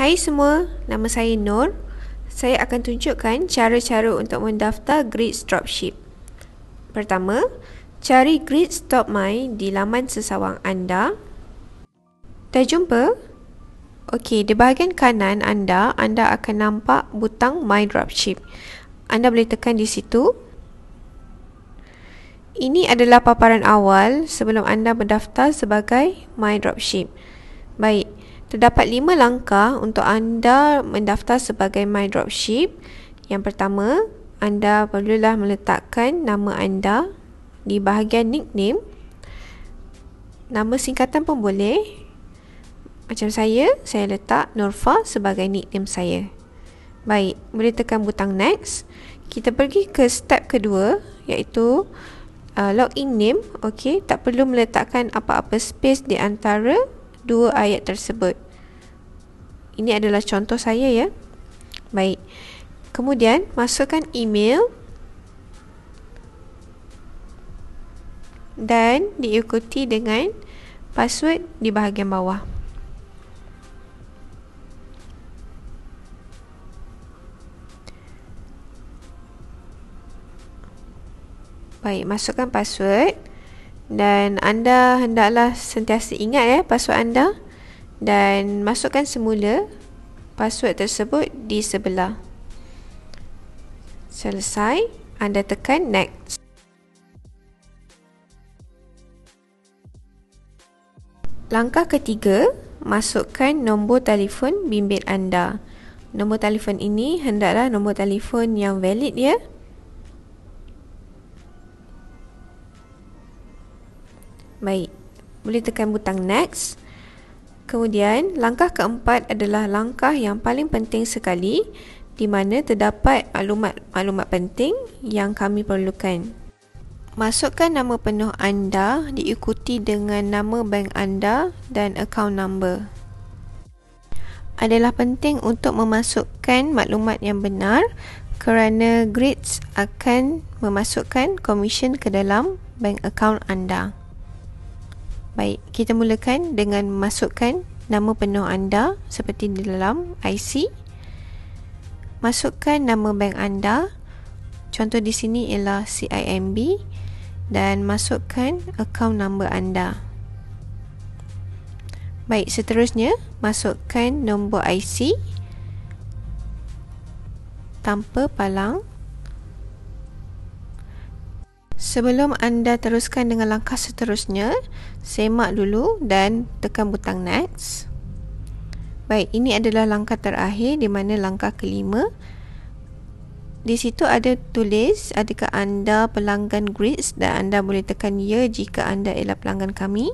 Hai semua, nama saya Nur. Saya akan tunjukkan cara-cara untuk mendaftar Grids Dropship. Pertama, cari Grid Stop My di laman sesawang anda. Dah jumpa? Okey, di bahagian kanan anda, anda akan nampak butang My Dropship. Anda boleh tekan di situ. Ini adalah paparan awal sebelum anda mendaftar sebagai My Dropship. Baik. Baik. Terdapat lima langkah untuk anda mendaftar sebagai My Dropship. Yang pertama, anda perlulah meletakkan nama anda di bahagian nickname. Nama singkatan pun boleh. Macam saya, saya letak Norfa sebagai nickname saya. Baik, boleh tekan butang next. Kita pergi ke step kedua iaitu uh, login name. Okey, tak perlu meletakkan apa-apa space di antara dua ayat tersebut. Ini adalah contoh saya ya. Baik. Kemudian masukkan email dan diikuti dengan password di bahagian bawah. Baik, masukkan password dan anda hendaklah sentiasa ingat eh password anda dan masukkan semula password tersebut di sebelah. Selesai, anda tekan next. Langkah ketiga, masukkan nombor telefon bimbit anda. Nombor telefon ini hendaklah nombor telefon yang valid ya. Baik. Boleh tekan butang next. Kemudian, langkah keempat adalah langkah yang paling penting sekali di mana terdapat maklumat-maklumat penting yang kami perlukan. Masukkan nama penuh anda diikuti dengan nama bank anda dan account number. Adalah penting untuk memasukkan maklumat yang benar kerana grids akan memasukkan komisen ke dalam bank account anda. Baik, kita mulakan dengan masukkan nama penuh anda seperti di dalam IC. Masukkan nama bank anda. Contoh di sini ialah CIMB dan masukkan account nombor anda. Baik, seterusnya masukkan nombor IC tanpa palang Sebelum anda teruskan dengan langkah seterusnya, semak dulu dan tekan butang next. Baik, ini adalah langkah terakhir di mana langkah kelima. Di situ ada tulis adakah anda pelanggan Grids dan anda boleh tekan ya jika anda ialah pelanggan kami.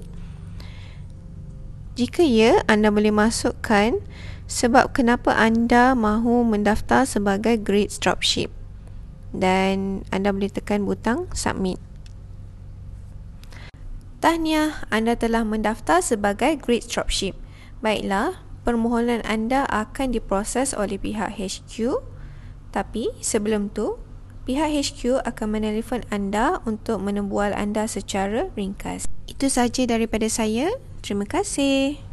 Jika ya, anda boleh masukkan sebab kenapa anda mahu mendaftar sebagai Grids Dropship dan anda boleh tekan butang submit. Tahniah, anda telah mendaftar sebagai Great Dropship. Baiklah, permohonan anda akan diproses oleh pihak HQ. Tapi sebelum tu, pihak HQ akan menelpon anda untuk menebual anda secara ringkas. Itu sahaja daripada saya. Terima kasih.